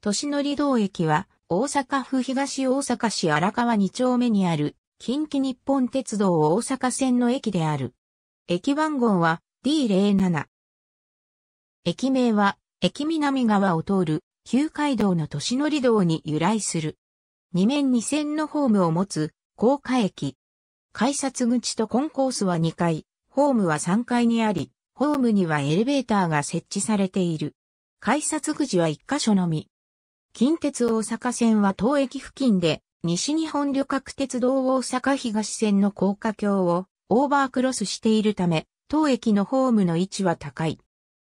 年乗道駅は、大阪府東大阪市荒川2丁目にある、近畿日本鉄道大阪線の駅である。駅番号は D07。駅名は、駅南側を通る、旧街道の年乗道に由来する。2面2線のホームを持つ、高架駅。改札口とコンコースは2階、ホームは3階にあり、ホームにはエレベーターが設置されている。改札口は1箇所のみ。近鉄大阪線は当駅付近で、西日本旅客鉄道大阪東線の高架橋をオーバークロスしているため、当駅のホームの位置は高い。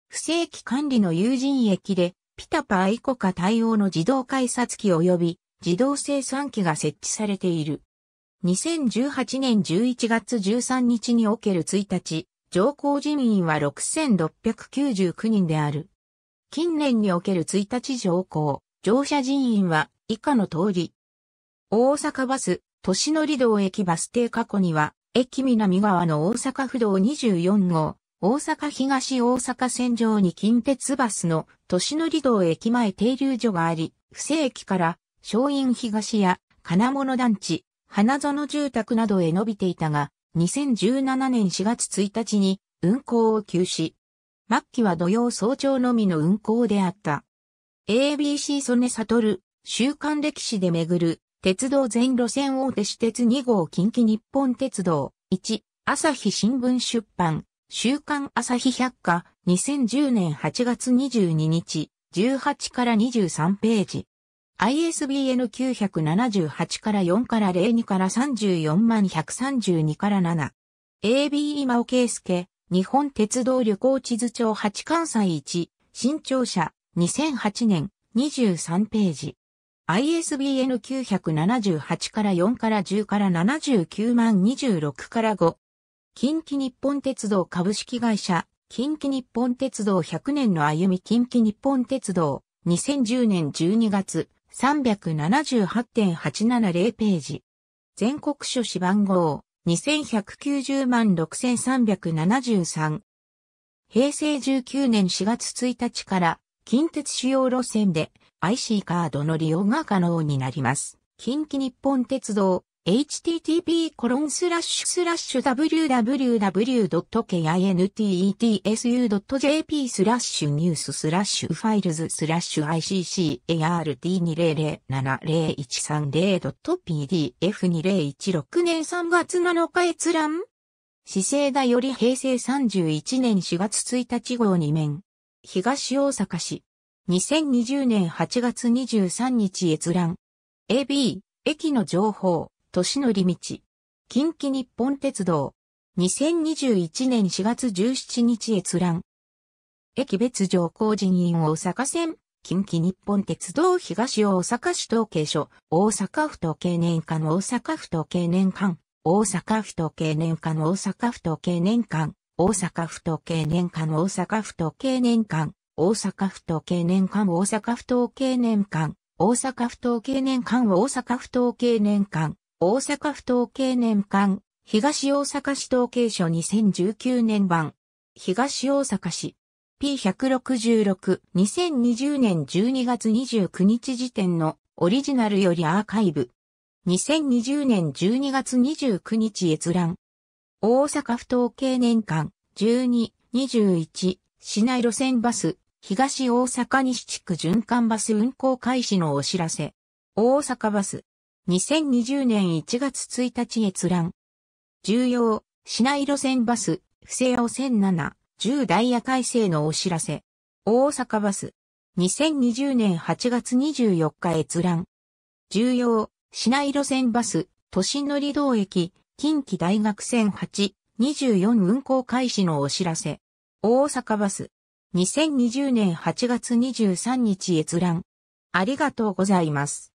不正規管理の有人駅で、ピタパイコカ対応の自動改札機及び自動生産機が設置されている。2018年11月13日における1日、乗降人員は6699人である。近年における1日乗降、乗車人員は以下の通り。大阪バス、年乗り道駅バス停過去には、駅南側の大阪府道24号、大阪東大阪線上に近鉄バスの年乗り道駅前停留所があり、不正駅から、松陰東や金物団地、花園住宅などへ伸びていたが、2017年4月1日に運行を休止。末期は土曜早朝のみの運行であった。ABC 曽根悟、週刊歴史で巡る、鉄道全路線大手私鉄2号近畿日本鉄道、1、朝日新聞出版、週刊朝日百科、2010年8月22日、18から23ページ。ISBN 978から4から02から34万132から7。AB 今尾圭介、日本鉄道旅行地図帳8関西1、新庁舎。2008年23ページ。ISBN 978から4から10から79万26から5。近畿日本鉄道株式会社、近畿日本鉄道100年の歩み近畿日本鉄道、2010年12月、378.870ページ。全国書誌番号、2190万6373。平成19年4月1日から近鉄主要路線で IC カードの利用が可能になります。近畿日本鉄道 http://www.kintsu.jp e t スラッシュニューススラッシュファイルズスラッシュ ICCART20070130.pdf2016 年3月7日閲覧姿勢だより平成31年4月1日号2面東大阪市。2020年8月23日閲覧。AB、駅の情報、都市のり道。近畿日本鉄道。2021年4月17日閲覧。駅別上工人員大阪線、近畿日本鉄道東大阪市統計所、大阪府統計年間大阪府統計年間、大阪府統計年間大阪府統計年間、大阪府統計年間大阪府統計年間大阪府統計年間大阪府統計年間大阪府統計年間大阪府統計年間大阪府統計年間東大阪市統計書2019年版東大阪市 P166 2020年12月29日時点のオリジナルよりアーカイブ2020年12月29日閲覧大阪府統計年間12、21、市内路線バス、東大阪西地区循環バス運行開始のお知らせ。大阪バス。2020年1月1日閲覧。重要、市内路線バス、不正を1 7 10ダイヤ改正のお知らせ。大阪バス。2020年8月24日閲覧。重要、市内路線バス、都心乗り道駅、近畿大学線8 24運行開始のお知らせ。大阪バス。2020年8月23日閲覧。ありがとうございます。